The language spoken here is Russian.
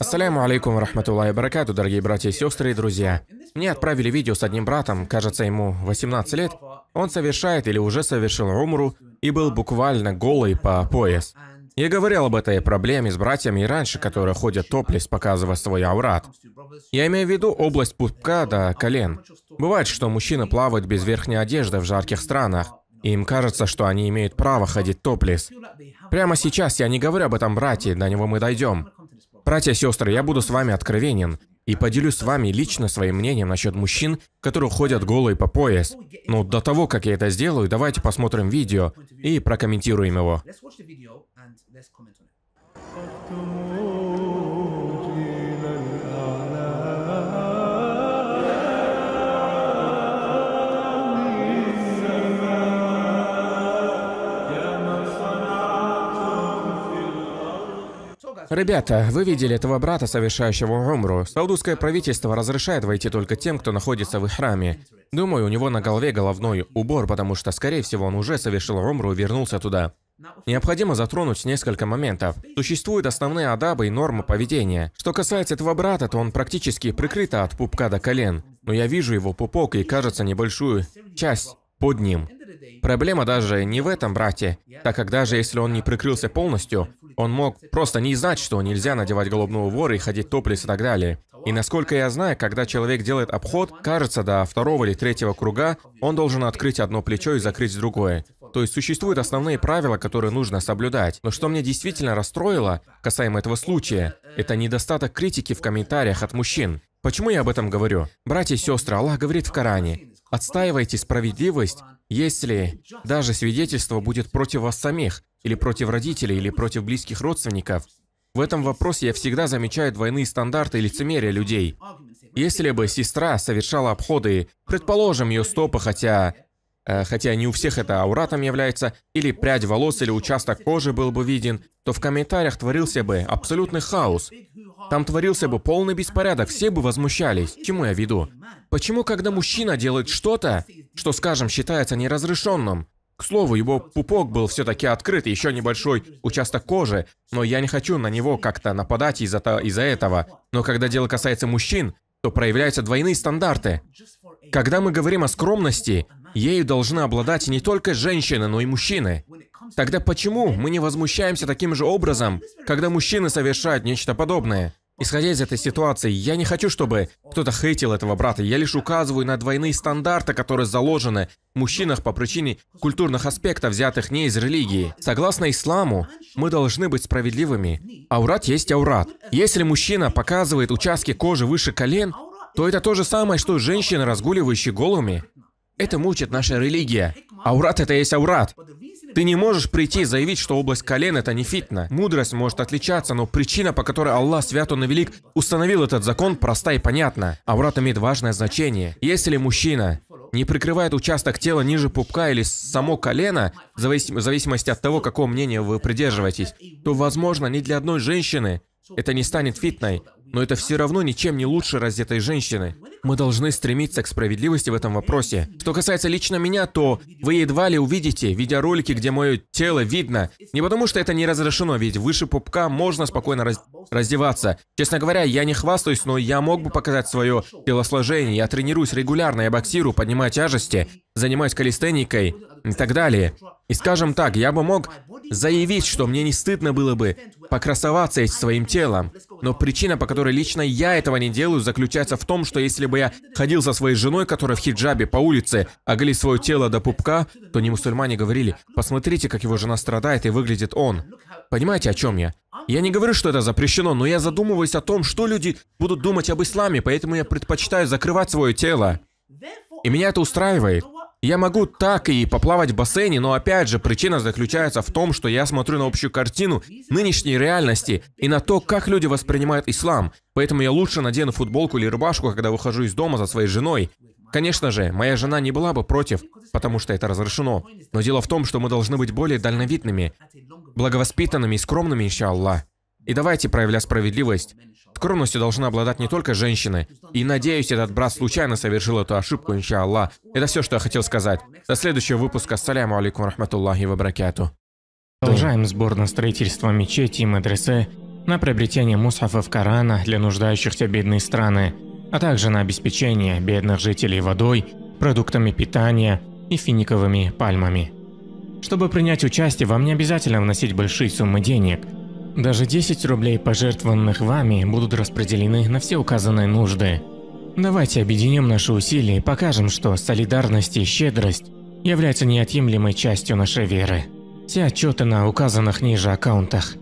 Ассаляму алейкум рахматуллахи баракату, дорогие братья и сестры и друзья. Мне отправили видео с одним братом, кажется, ему 18 лет. Он совершает или уже совершил умру и был буквально голый по пояс. Я говорил об этой проблеме с братьями и раньше, которые ходят топлес, показывая свой аурат. Я имею в виду область пупка до колен. Бывает, что мужчины плавают без верхней одежды в жарких странах. И им кажется, что они имеют право ходить топлес. Прямо сейчас я не говорю об этом брате, до него мы дойдем. Братья и сестры, я буду с вами откровенен и поделюсь с вами лично своим мнением насчет мужчин, которые ходят голые по пояс. Но до того, как я это сделаю, давайте посмотрим видео и прокомментируем его. Let's Ребята, вы видели этого брата, совершающего умру. Саудовское правительство разрешает войти только тем, кто находится в храме. Думаю, у него на голове головной убор, потому что, скорее всего, он уже совершил умру и вернулся туда. Необходимо затронуть несколько моментов. Существуют основные адабы и нормы поведения. Что касается этого брата, то он практически прикрыт от пупка до колен. Но я вижу его пупок и, кажется, небольшую часть под ним. Проблема даже не в этом брате, так как даже если он не прикрылся полностью, он мог просто не знать, что нельзя надевать головной убор и ходить топлис и так далее. И насколько я знаю, когда человек делает обход, кажется, до второго или третьего круга он должен открыть одно плечо и закрыть другое. То есть существуют основные правила, которые нужно соблюдать. Но что меня действительно расстроило, касаемо этого случая, это недостаток критики в комментариях от мужчин. Почему я об этом говорю? Братья и сестры, Аллах говорит в Коране, отстаивайте справедливость, если даже свидетельство будет против вас самих, или против родителей, или против близких родственников. В этом вопросе я всегда замечаю двойные стандарты и лицемерие людей. Если бы сестра совершала обходы, предположим, ее стопы, хотя... Э, хотя не у всех это ауратом является, или прядь волос, или участок кожи был бы виден, то в комментариях творился бы абсолютный хаос. Там творился бы полный беспорядок, все бы возмущались. К чему я веду? Почему, когда мужчина делает что-то, что, скажем, считается неразрешенным, к слову, его пупок был все-таки открыт, еще небольшой участок кожи, но я не хочу на него как-то нападать из-за из этого. Но когда дело касается мужчин, то проявляются двойные стандарты. Когда мы говорим о скромности, ею должны обладать не только женщины, но и мужчины. Тогда почему мы не возмущаемся таким же образом, когда мужчины совершают нечто подобное? Исходя из этой ситуации, я не хочу, чтобы кто-то хейтил этого брата. Я лишь указываю на двойные стандарты, которые заложены в мужчинах по причине культурных аспектов, взятых не из религии. Согласно исламу, мы должны быть справедливыми. Аурат есть аурат. Если мужчина показывает участки кожи выше колен, то это то же самое, что женщина разгуливающие голыми. Это мучает наша религия. Аурат — это есть аурат. Ты не можешь прийти и заявить, что область колен — это не фитна. Мудрость может отличаться, но причина, по которой Аллах Свят Он и Велик установил этот закон, проста и понятна. Аврат имеет важное значение. Если мужчина не прикрывает участок тела ниже пупка или само колено, в зависимости от того, какого мнения вы придерживаетесь, то, возможно, ни для одной женщины это не станет фитной, но это все равно ничем не лучше раздетой женщины. Мы должны стремиться к справедливости в этом вопросе. Что касается лично меня, то вы едва ли увидите видеоролики, где мое тело видно. Не потому что это не разрешено, ведь выше пупка можно спокойно раз... раздеваться. Честно говоря, я не хвастаюсь, но я мог бы показать свое телосложение. Я тренируюсь регулярно, я боксирую, поднимаю тяжести, занимаюсь калистеникой и так далее. И скажем так, я бы мог заявить, что мне не стыдно было бы покрасоваться своим телом. Но причина, по которой лично я этого не делаю, заключается в том, что если бы я ходил со своей женой, которая в хиджабе по улице, оголи свое тело до пупка, то не мусульмане говорили, посмотрите, как его жена страдает и выглядит он. Понимаете, о чем я? Я не говорю, что это запрещено, но я задумываюсь о том, что люди будут думать об исламе, поэтому я предпочитаю закрывать свое тело. И меня это устраивает. Я могу так и поплавать в бассейне, но опять же причина заключается в том, что я смотрю на общую картину нынешней реальности и на то, как люди воспринимают ислам. Поэтому я лучше надену футболку или рубашку, когда выхожу из дома за своей женой. Конечно же, моя жена не была бы против, потому что это разрешено. Но дело в том, что мы должны быть более дальновидными, благовоспитанными и скромными, иншаллах. И давайте проявлять справедливость. Скромностью должна обладать не только женщины. И надеюсь, этот брат случайно совершил эту ошибку, иншаллах. Это все, что я хотел сказать. До следующего выпуска. Саляму алейкум рахматуллахи вабракату. Продолжаем сбор на строительство мечети и мадресе, на приобретение мусафов Корана для нуждающихся бедные страны, а также на обеспечение бедных жителей водой, продуктами питания и финиковыми пальмами. Чтобы принять участие, вам не обязательно вносить большие суммы денег – даже 10 рублей, пожертвованных вами, будут распределены на все указанные нужды. Давайте объединим наши усилия и покажем, что солидарность и щедрость являются неотъемлемой частью нашей веры. Все отчеты на указанных ниже аккаунтах.